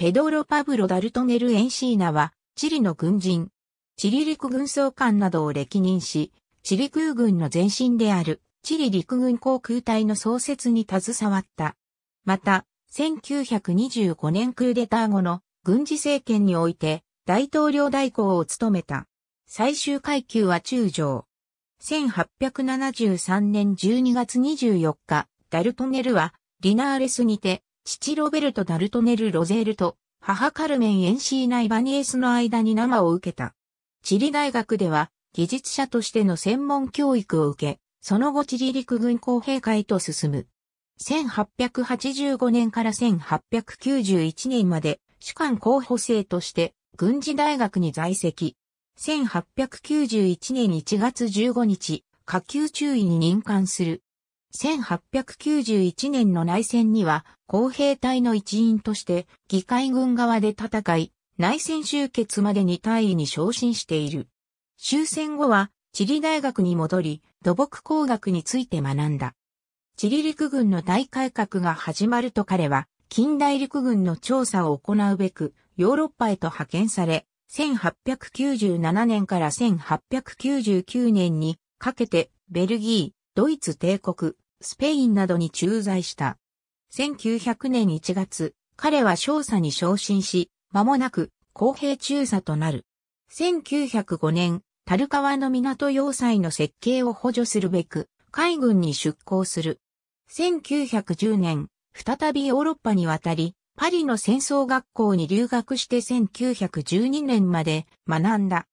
ペドロ・パブロ・ダルトネル・エンシーナは、チリの軍人、チリ陸軍総監などを歴任し、チリ空軍の前身である、チリ陸軍航空隊の創設に携わった。また、1925年クーデター後の軍事政権において、大統領代行を務めた。最終階級は中将。1873年12月24日、ダルトネルは、リナーレスにて、父ロベルト・ダルトネル・ロゼールと母カルメン・エンシーナ・イバニエスの間に生を受けた。チリ大学では技術者としての専門教育を受け、その後チリ陸軍工兵会と進む。1885年から1891年まで主管候補生として軍事大学に在籍。1891年1月15日、下級中尉に任官する。1891年の内戦には、公兵隊の一員として、議会軍側で戦い、内戦終結までに大尉に昇進している。終戦後は、チリ大学に戻り、土木工学について学んだ。チリ陸軍の大改革が始まると彼は、近代陸軍の調査を行うべく、ヨーロッパへと派遣され、1897年から1899年にかけて、ベルギー、ドイツ帝国、スペインなどに駐在した。1900年1月、彼は少佐に昇進し、間もなく公平中佐となる。1905年、樽川の港要塞の設計を補助するべく、海軍に出港する。1910年、再びヨーロッパに渡り、パリの戦争学校に留学して1912年まで学んだ。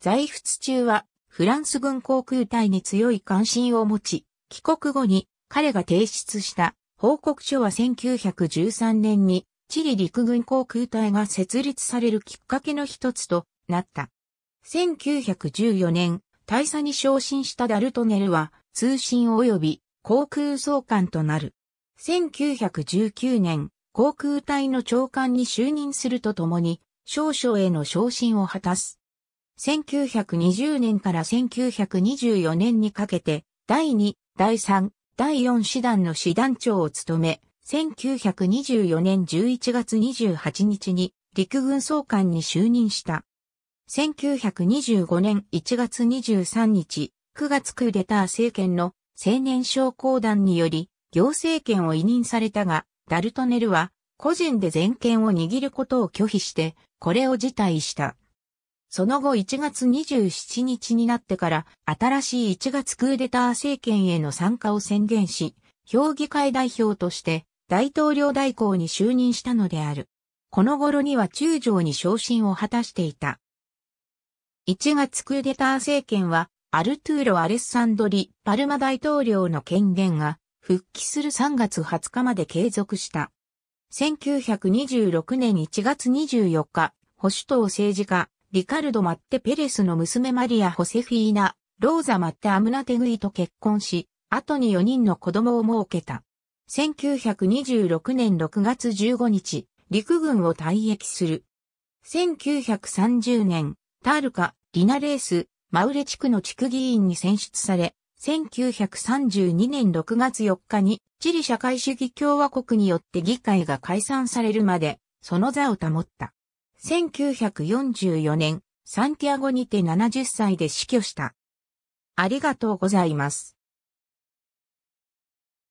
在仏中は、フランス軍航空隊に強い関心を持ち、帰国後に彼が提出した報告書は1913年にチリ陸軍航空隊が設立されるきっかけの一つとなった。1914年、大佐に昇進したダルトネルは通信及び航空総監となる。1919年、航空隊の長官に就任するとともに、少々への昇進を果たす。1920年から1924年にかけて、第2第3、第4師団の師団長を務め、1924年11月28日に陸軍総監に就任した。1925年1月23日、9月クーデター政権の青年将校団により行政権を委任されたが、ダルトネルは個人で全権を握ることを拒否して、これを辞退した。その後1月27日になってから新しい1月クーデター政権への参加を宣言し、評議会代表として大統領代行に就任したのである。この頃には中将に昇進を果たしていた。1月クーデター政権はアルトゥーロ・アレッサンドリ・パルマ大統領の権限が復帰する3月20日まで継続した。1926年1月24日、保守党政治家、リカルド・マッテ・ペレスの娘マリア・ホセフィーナ、ローザ・マッテ・アムナテグイと結婚し、後に4人の子供を設けた。1926年6月15日、陸軍を退役する。1930年、タールカ、リナレース、マウレ地区の地区議員に選出され、1932年6月4日にチリ社会主義共和国によって議会が解散されるまで、その座を保った。1944年、サンティアゴにて70歳で死去した。ありがとうございます。